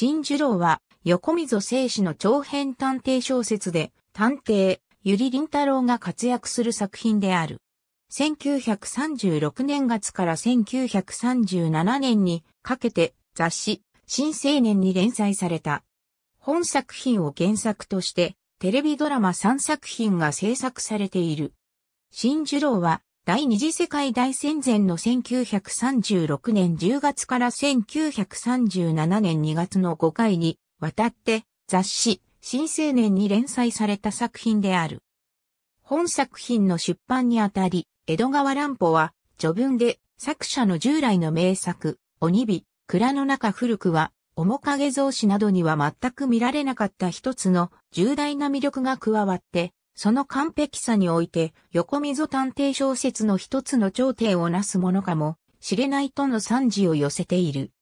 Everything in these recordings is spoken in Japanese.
新次郎は、横溝正史の長編探偵小説で、探偵、ゆりりん郎が活躍する作品である。1936年月から1937年にかけて雑誌、新青年に連載された。本作品を原作として、テレビドラマ3作品が制作されている。新次郎は、第二次世界大戦前の1936年10月から1937年2月の5回にわたって雑誌新青年に連載された作品である。本作品の出版にあたり、江戸川乱歩は序文で作者の従来の名作、鬼火、蔵の中古くは、面影像紙などには全く見られなかった一つの重大な魅力が加わって、その完璧さにおいて、横溝探偵小説の一つの頂点をなすものかも、しれないとの賛辞を寄せている。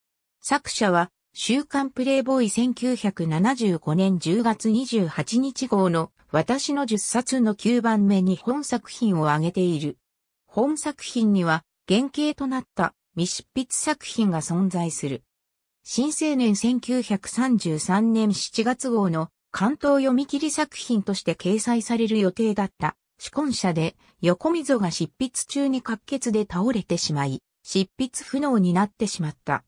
作者は、週刊プレイボーイ1975年10月28日号の私の10冊の9番目に本作品を挙げている。本作品には原型となった未執筆作品が存在する。新青年1933年7月号の関東読み切り作品として掲載される予定だった。死婚者で横溝が執筆中に滑血で倒れてしまい、執筆不能になってしまった。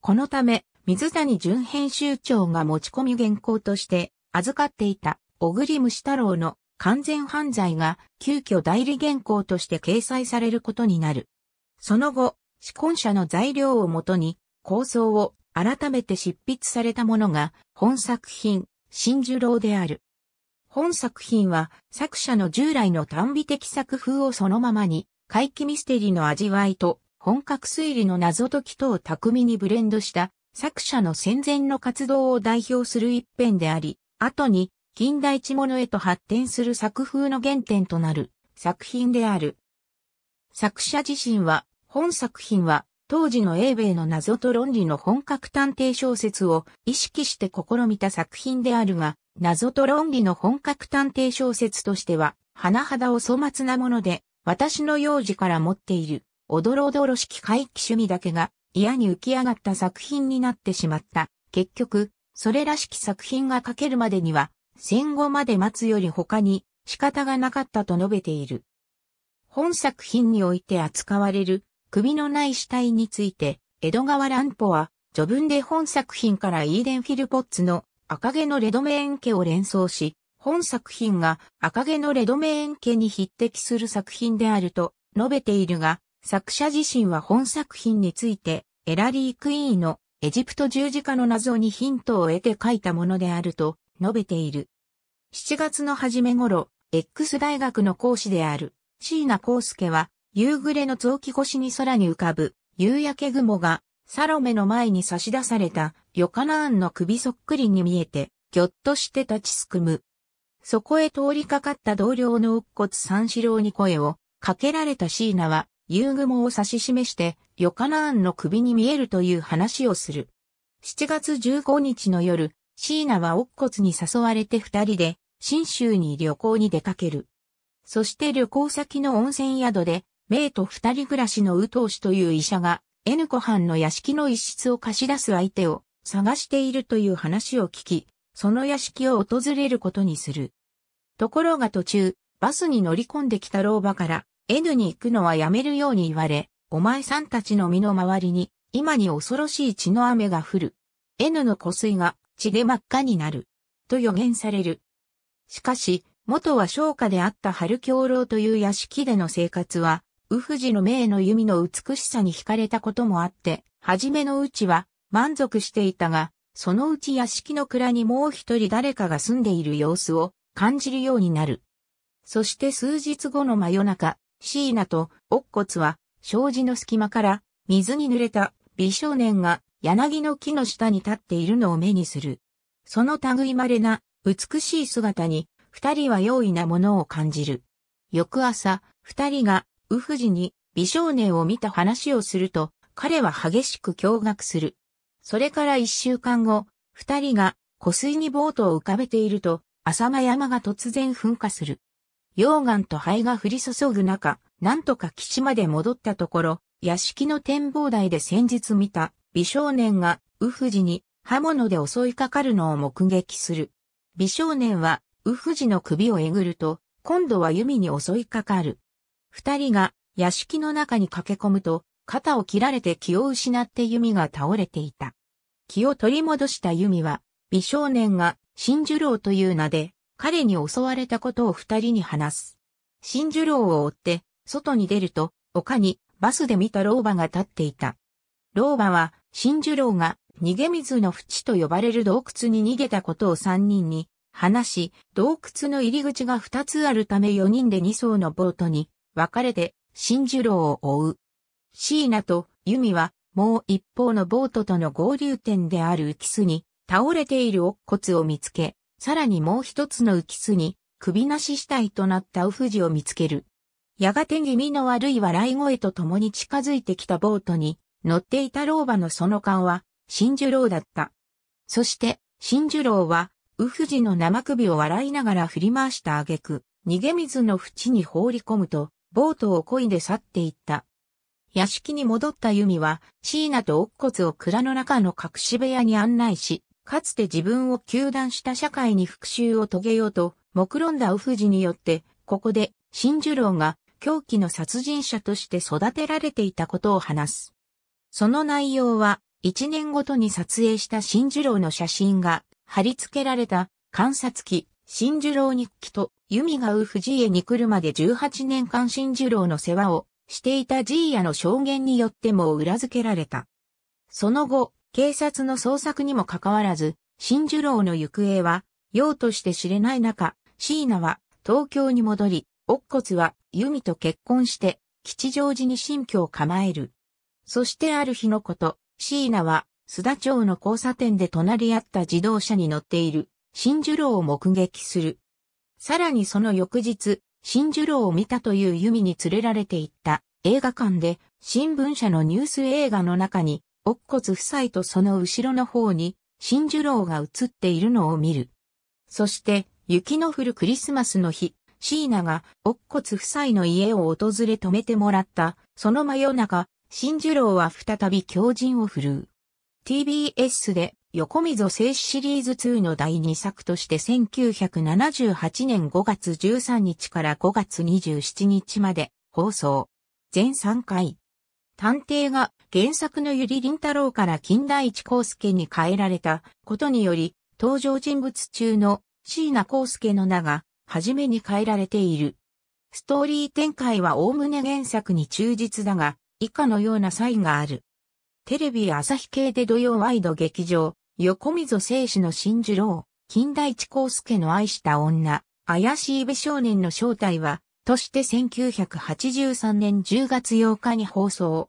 このため、水谷淳編集長が持ち込み原稿として預かっていた小栗虫太郎の完全犯罪が急遽代理原稿として掲載されることになる。その後、死婚者の材料をもとに構想を改めて執筆されたものが本作品新十郎である。本作品は作者の従来の短美的作風をそのままに、怪奇ミステリーの味わいと本格推理の謎解きとを巧みにブレンドした作者の戦前の活動を代表する一編であり、後に近代一物へと発展する作風の原点となる作品である。作者自身は、本作品は当時の英米の謎と論理の本格探偵小説を意識して試みた作品であるが、謎と論理の本格探偵小説としては、甚だお粗末なもので、私の幼児から持っている、おどろおどろしき回帰趣味だけが、嫌に浮き上がった作品になってしまった。結局、それらしき作品が書けるまでには、戦後まで待つより他に仕方がなかったと述べている。本作品において扱われる首のない死体について、江戸川乱歩は、序文で本作品からイーデン・フィルポッツの赤毛のレドメーン家を連想し、本作品が赤毛のレドメーン家に匹敵する作品であると述べているが、作者自身は本作品について、エラリー・クイーンのエジプト十字架の謎にヒントを得て書いたものであると述べている。7月の初め頃、X 大学の講師である椎名康介は夕暮れの雑木越しに空に浮かぶ、夕焼け雲が、サロメの前に差し出された、ヨカナーンの首そっくりに見えて、ぎょっとして立ちすくむ。そこへ通りかかった同僚の鬱骨三四郎に声をかけられたシーナは、夕雲を指し示して、ヨカナーンの首に見えるという話をする。7月15日の夜、シーナは乙骨に誘われて二人で、新州に旅行に出かける。そして旅行先の温泉宿で、名と二人暮らしの宇藤氏という医者が、N 子藩の屋敷の一室を貸し出す相手を探しているという話を聞き、その屋敷を訪れることにする。ところが途中、バスに乗り込んできた老婆から、N に行くのはやめるように言われ、お前さんたちの身の周りに、今に恐ろしい血の雨が降る。N の湖水が血で真っ赤になる。と予言される。しかし、元は商家であった春京老という屋敷での生活は、ふじの名の弓の美しさに惹かれたこともあって、初めのうちは満足していたが、そのうち屋敷の蔵にもう一人誰かが住んでいる様子を感じるようになる。そして数日後の真夜中、シーナと乙骨は障子の隙間から水に濡れた美少年が柳の木の下に立っているのを目にする。その類稀な美しい姿に二人は容易なものを感じる。翌朝、二人がう富士に美少年を見た話をすると、彼は激しく驚愕する。それから一週間後、二人が湖水にボートを浮かべていると、浅間山が突然噴火する。溶岩と灰が降り注ぐ中、なんとか岸まで戻ったところ、屋敷の展望台で先日見た美少年がう富士に刃物で襲いかかるのを目撃する。美少年はう富士の首をえぐると、今度は弓に襲いかかる。二人が屋敷の中に駆け込むと、肩を切られて気を失って弓が倒れていた。気を取り戻した弓は、美少年が真珠郎という名で、彼に襲われたことを二人に話す。真珠郎を追って、外に出ると、丘にバスで見た老婆が立っていた。老婆は、真珠郎が逃げ水の淵と呼ばれる洞窟に逃げたことを三人に話し、洞窟の入り口が二つあるため四人で二層のボートに別れで、新次郎を追う。シーナとユミは、もう一方のボートとの合流点である浮き巣に、倒れている乙骨を見つけ、さらにもう一つの浮き巣に、首なし死体となったウフジを見つける。やがて気味の悪い笑い声と共に近づいてきたボートに、乗っていた老婆のその顔は、新次郎だった。そして、新次郎は、ウフジの生首を笑いながら振り回した挙句、逃げ水の淵に放り込むと、ボートを漕いで去っていった。屋敷に戻った弓は、は、ーナと乙骨を蔵の中の隠し部屋に案内し、かつて自分を糾弾した社会に復讐を遂げようと、目論んだウフジによって、ここで、新次郎が、狂気の殺人者として育てられていたことを話す。その内容は、一年ごとに撮影した新次郎の写真が貼り付けられた観察機、新次郎日記と弓がう藤江に来るまで18年間新次郎の世話をしていた爺やの証言によっても裏付けられた。その後、警察の捜索にもかかわらず、新次郎の行方は、用として知れない中、椎名は東京に戻り、乙骨は弓と結婚して、吉祥寺に新居を構える。そしてある日のこと、椎名は、須田町の交差点で隣り合った自動車に乗っている新珠楼を目撃する。さらにその翌日、新珠楼を見たという弓に連れられて行った映画館で新聞社のニュース映画の中に、乙骨夫妻とその後ろの方に新珠楼が映っているのを見る。そして、雪の降るクリスマスの日、シーナが、乙骨夫妻の家を訪れ止めてもらった、その真夜中、新次郎は再び狂人を振るう。TBS で横溝静止シリーズ2の第2作として1978年5月13日から5月27日まで放送。全3回。探偵が原作のゆりり太郎から近代一光介に変えられたことにより、登場人物中の椎名光介の名が、初めに変えられている。ストーリー展開は概ね原作に忠実だが、以下のような差異がある。テレビ朝日系で土曜ワイド劇場、横溝正史の新次郎、金田一光介の愛した女、怪しい美少年の正体は、として1983年10月8日に放送。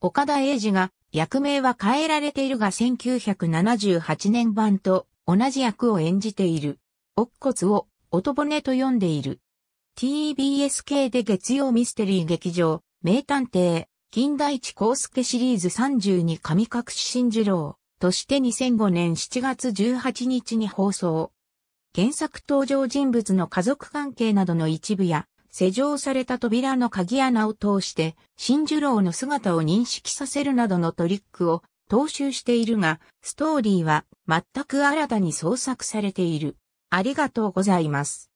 岡田英二が、役名は変えられているが1978年版と同じ役を演じている。乙骨を、音骨と呼んでいる。TBS 系で月曜ミステリー劇場、名探偵、金田一光介シリーズ32神隠し新次郎。として2005年7月18日に放送。原作登場人物の家族関係などの一部や、施錠された扉の鍵穴を通して、新次郎の姿を認識させるなどのトリックを踏襲しているが、ストーリーは全く新たに創作されている。ありがとうございます。